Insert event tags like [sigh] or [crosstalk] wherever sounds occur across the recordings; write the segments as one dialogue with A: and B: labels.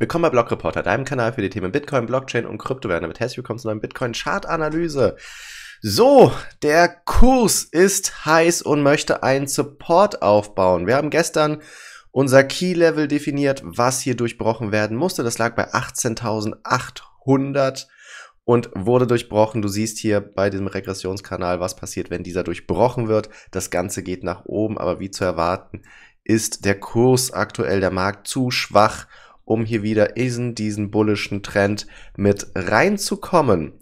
A: Willkommen bei Blog Reporter, deinem Kanal für die Themen Bitcoin, Blockchain und Kryptowährungen. Damit herzlich willkommen zu einer Bitcoin Chart Analyse. So, der Kurs ist heiß und möchte einen Support aufbauen. Wir haben gestern unser Key Level definiert, was hier durchbrochen werden musste. Das lag bei 18.800 und wurde durchbrochen. Du siehst hier bei diesem Regressionskanal, was passiert, wenn dieser durchbrochen wird. Das Ganze geht nach oben, aber wie zu erwarten, ist der Kurs aktuell der Markt zu schwach um hier wieder in diesen bullischen Trend mit reinzukommen.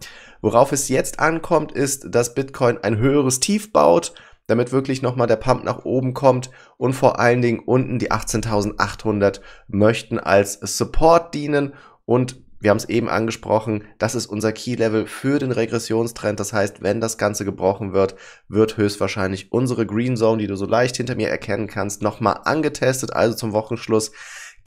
A: Worauf es jetzt ankommt, ist, dass Bitcoin ein höheres Tief baut, damit wirklich nochmal der Pump nach oben kommt und vor allen Dingen unten die 18.800 möchten als Support dienen und wir haben es eben angesprochen, das ist unser Key-Level für den Regressionstrend. Das heißt, wenn das Ganze gebrochen wird, wird höchstwahrscheinlich unsere Green Zone, die du so leicht hinter mir erkennen kannst, nochmal angetestet, also zum Wochenschluss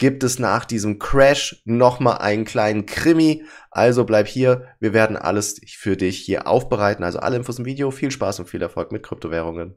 A: gibt es nach diesem Crash nochmal einen kleinen Krimi. Also bleib hier, wir werden alles für dich hier aufbereiten. Also alle Infos im Video. Viel Spaß und viel Erfolg mit Kryptowährungen.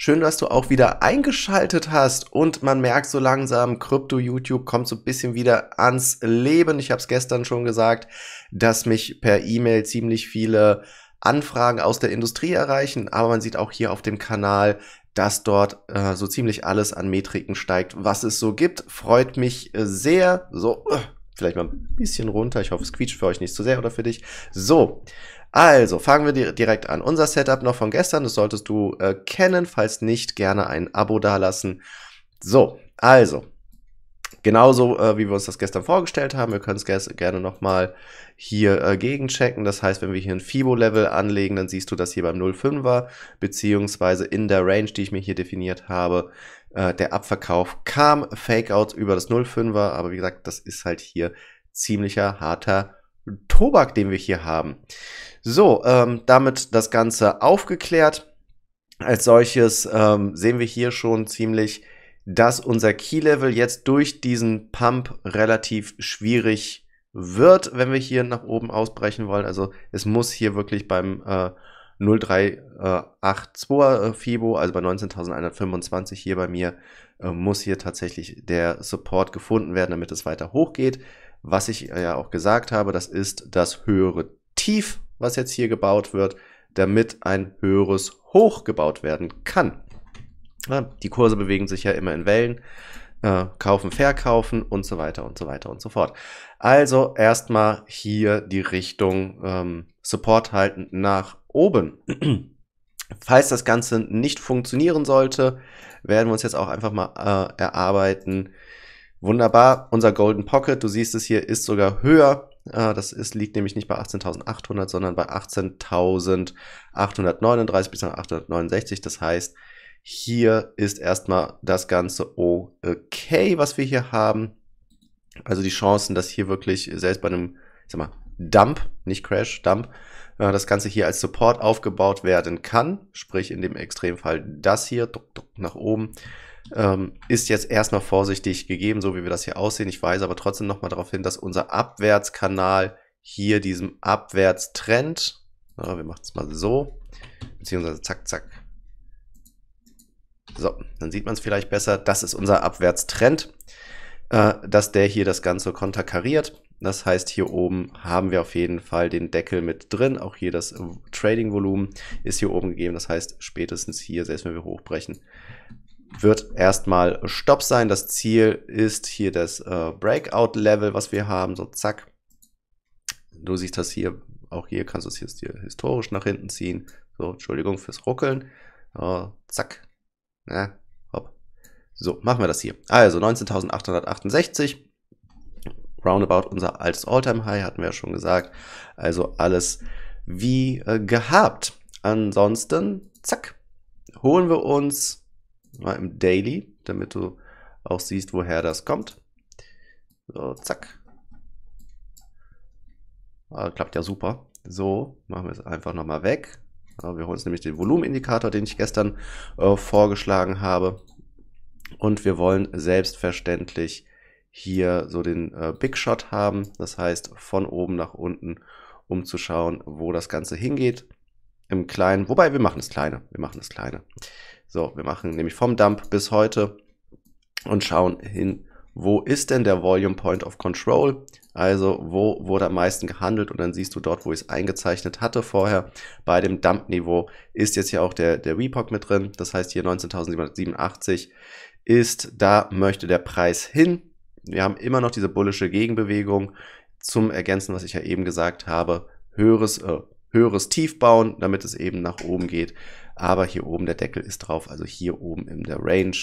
A: Schön, dass du auch wieder eingeschaltet hast und man merkt so langsam, Krypto-YouTube kommt so ein bisschen wieder ans Leben. Ich habe es gestern schon gesagt, dass mich per E-Mail ziemlich viele Anfragen aus der Industrie erreichen, aber man sieht auch hier auf dem Kanal, dass dort äh, so ziemlich alles an Metriken steigt, was es so gibt. Freut mich äh, sehr. So, äh vielleicht mal ein bisschen runter. Ich hoffe, es quietscht für euch nicht zu sehr oder für dich. So, also fangen wir direkt an. Unser Setup noch von gestern, das solltest du äh, kennen. Falls nicht, gerne ein Abo dalassen. So, also. Genauso, äh, wie wir uns das gestern vorgestellt haben. Wir können es gerne nochmal hier äh, gegenchecken. Das heißt, wenn wir hier ein FIBO-Level anlegen, dann siehst du das hier beim 0,5er, beziehungsweise in der Range, die ich mir hier definiert habe, äh, der Abverkauf kam, Fakeouts über das 05er, aber wie gesagt, das ist halt hier ziemlicher harter Tobak, den wir hier haben. So, ähm, damit das Ganze aufgeklärt. Als solches ähm, sehen wir hier schon ziemlich, dass unser Key-Level jetzt durch diesen Pump relativ schwierig wird, wenn wir hier nach oben ausbrechen wollen. Also es muss hier wirklich beim äh, 0382 äh, äh, FIBO, also bei 19.125 hier bei mir, äh, muss hier tatsächlich der Support gefunden werden, damit es weiter hochgeht. Was ich ja auch gesagt habe, das ist das höhere Tief, was jetzt hier gebaut wird, damit ein höheres Hoch gebaut werden kann. die Kurse bewegen sich ja immer in Wellen. kaufen, verkaufen und so weiter und so weiter und so fort. Also erstmal hier die Richtung ähm, Support halten nach oben. [clears throat] Falls das Ganze nicht funktionieren sollte, werden wir uns jetzt auch einfach mal äh, erarbeiten. Wunderbar, unser Golden Pocket, du siehst es hier, ist sogar höher. Äh, das ist, liegt nämlich nicht bei 18.800, sondern bei 18.839 bis 869. Das heißt, hier ist erstmal das Ganze okay, was wir hier haben. Also die Chancen, dass hier wirklich selbst bei einem, ich sag mal, Dump, nicht Crash, Dump, äh, das Ganze hier als Support aufgebaut werden kann, sprich in dem Extremfall das hier duck, duck, nach oben, ähm, ist jetzt erstmal vorsichtig gegeben, so wie wir das hier aussehen. Ich weise aber trotzdem nochmal darauf hin, dass unser Abwärtskanal hier diesem Abwärtstrend, äh, wir machen es mal so, beziehungsweise zack, zack. So, dann sieht man es vielleicht besser. Das ist unser Abwärtstrend, äh, dass der hier das Ganze konterkariert. Das heißt, hier oben haben wir auf jeden Fall den Deckel mit drin. Auch hier das Trading-Volumen ist hier oben gegeben. Das heißt, spätestens hier, selbst wenn wir hochbrechen, wird erstmal Stopp sein. Das Ziel ist hier das äh, Breakout-Level, was wir haben. So, zack. Du siehst das hier. Auch hier kannst du es jetzt hier historisch nach hinten ziehen. So, Entschuldigung fürs Ruckeln. Oh, zack. Ja, hopp. So, machen wir das hier. Also 19.868 roundabout unser altes Alltime high hatten wir ja schon gesagt. Also alles wie äh, gehabt. Ansonsten, zack, holen wir uns mal im Daily, damit du auch siehst, woher das kommt. So, zack. Ah, klappt ja super. So, machen wir es einfach nochmal weg. Ah, wir holen uns nämlich den Volumenindikator, den ich gestern äh, vorgeschlagen habe. Und wir wollen selbstverständlich hier so den äh, Big Shot haben, das heißt von oben nach unten, um zu schauen, wo das Ganze hingeht. Im Kleinen, wobei wir machen das Kleine, wir machen das Kleine. So, wir machen nämlich vom Dump bis heute und schauen hin, wo ist denn der Volume Point of Control? Also wo wurde am meisten gehandelt und dann siehst du dort, wo ich es eingezeichnet hatte vorher. Bei dem Dump-Niveau ist jetzt hier auch der, der Reebok mit drin. Das heißt hier 19.787 ist, da möchte der Preis hin wir haben immer noch diese bullische Gegenbewegung zum Ergänzen, was ich ja eben gesagt habe, höheres, äh, höheres Tief bauen, damit es eben nach oben geht. Aber hier oben der Deckel ist drauf, also hier oben in der Range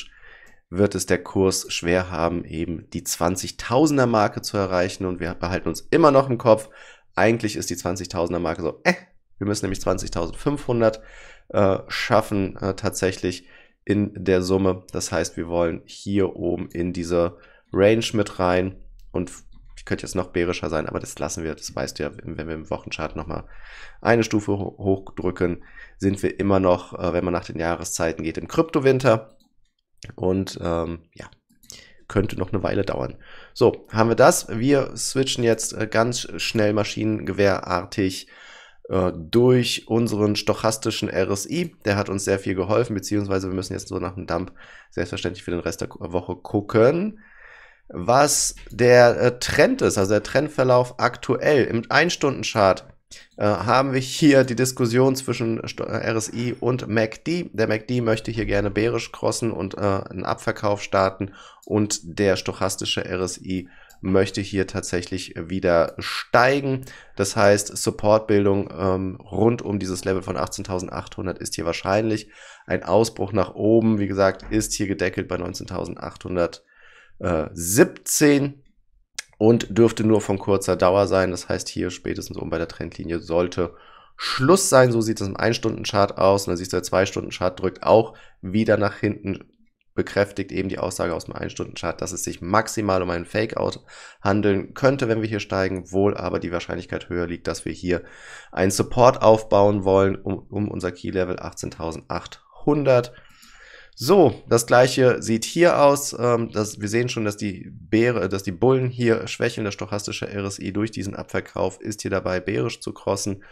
A: wird es der Kurs schwer haben, eben die 20.000er Marke zu erreichen. Und wir behalten uns immer noch im Kopf, eigentlich ist die 20.000er Marke so, äh, wir müssen nämlich 20.500 äh, schaffen äh, tatsächlich in der Summe. Das heißt, wir wollen hier oben in diese Range mit rein und ich könnte jetzt noch bärischer sein, aber das lassen wir, das weißt du ja, wenn wir im Wochenchart nochmal eine Stufe hochdrücken, sind wir immer noch, äh, wenn man nach den Jahreszeiten geht, im Kryptowinter und ähm, ja, könnte noch eine Weile dauern. So, haben wir das. Wir switchen jetzt äh, ganz schnell maschinengewehrartig äh, durch unseren stochastischen RSI. Der hat uns sehr viel geholfen, beziehungsweise wir müssen jetzt so nach dem Dump selbstverständlich für den Rest der Woche gucken was der äh, Trend ist, also der Trendverlauf aktuell. Im Einstundenchart äh, haben wir hier die Diskussion zwischen äh, RSI und MACD. Der MACD möchte hier gerne bärisch crossen und äh, einen Abverkauf starten und der stochastische RSI möchte hier tatsächlich wieder steigen. Das heißt, Supportbildung ähm, rund um dieses Level von 18.800 ist hier wahrscheinlich. Ein Ausbruch nach oben, wie gesagt, ist hier gedeckelt bei 19.800. 17 äh, und dürfte nur von kurzer Dauer sein. Das heißt, hier spätestens oben bei der Trendlinie sollte Schluss sein. So sieht es im 1-Stunden-Chart aus. Und dann siehst du, der 2-Stunden-Chart drückt auch wieder nach hinten. Bekräftigt eben die Aussage aus dem 1-Stunden-Chart, dass es sich maximal um einen Fake-Out handeln könnte, wenn wir hier steigen, wohl aber die Wahrscheinlichkeit höher liegt, dass wir hier einen Support aufbauen wollen um, um unser Key-Level 18.800. So, das gleiche sieht hier aus. Ähm, das, wir sehen schon, dass die Bäre, äh, dass die Bullen hier schwächeln. Der stochastische RSI durch diesen Abverkauf ist hier dabei, bärisch zu crossen.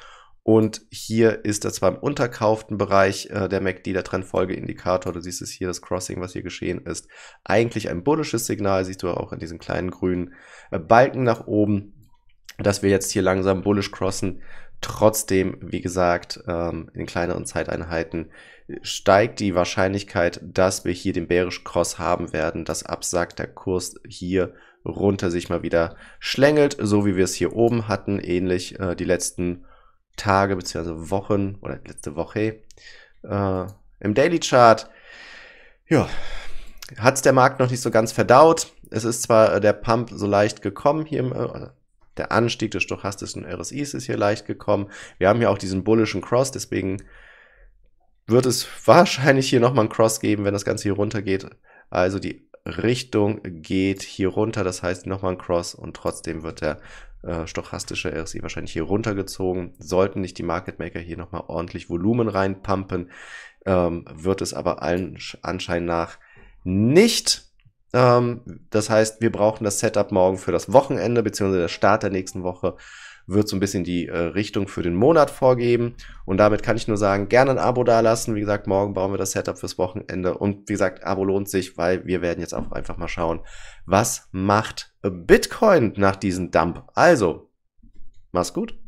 A: Und hier ist das beim unterkauften Bereich äh, der MACD, der Trendfolgeindikator, du siehst es hier, das Crossing, was hier geschehen ist, eigentlich ein bullisches Signal, siehst du auch in diesen kleinen grünen äh, Balken nach oben, dass wir jetzt hier langsam bullisch crossen Trotzdem, wie gesagt, ähm, in kleineren Zeiteinheiten äh, steigt die Wahrscheinlichkeit, dass wir hier den Bärisch Cross haben werden. dass absagt der Kurs hier runter sich mal wieder schlängelt, so wie wir es hier oben hatten. Ähnlich äh, die letzten Tage bzw. Wochen oder letzte Woche äh, im Daily Chart. Ja, hat es der Markt noch nicht so ganz verdaut. Es ist zwar der Pump so leicht gekommen hier im, der Anstieg des stochastischen RSIs ist hier leicht gekommen. Wir haben hier auch diesen bullischen Cross, deswegen wird es [laughs] wahrscheinlich hier nochmal einen Cross geben, wenn das Ganze hier runter geht. Also die Richtung geht hier runter, das heißt nochmal ein Cross und trotzdem wird der äh, stochastische RSI wahrscheinlich hier runtergezogen. Sollten nicht die Market Maker hier nochmal ordentlich Volumen reinpumpen, ähm, wird es aber allen Anschein nach nicht ähm, das heißt, wir brauchen das Setup morgen für das Wochenende, beziehungsweise der Start der nächsten Woche wird so ein bisschen die äh, Richtung für den Monat vorgeben. Und damit kann ich nur sagen, gerne ein Abo dalassen. Wie gesagt, morgen bauen wir das Setup fürs Wochenende. Und wie gesagt, Abo lohnt sich, weil wir werden jetzt auch einfach mal schauen, was macht Bitcoin nach diesem Dump. Also, mach's gut.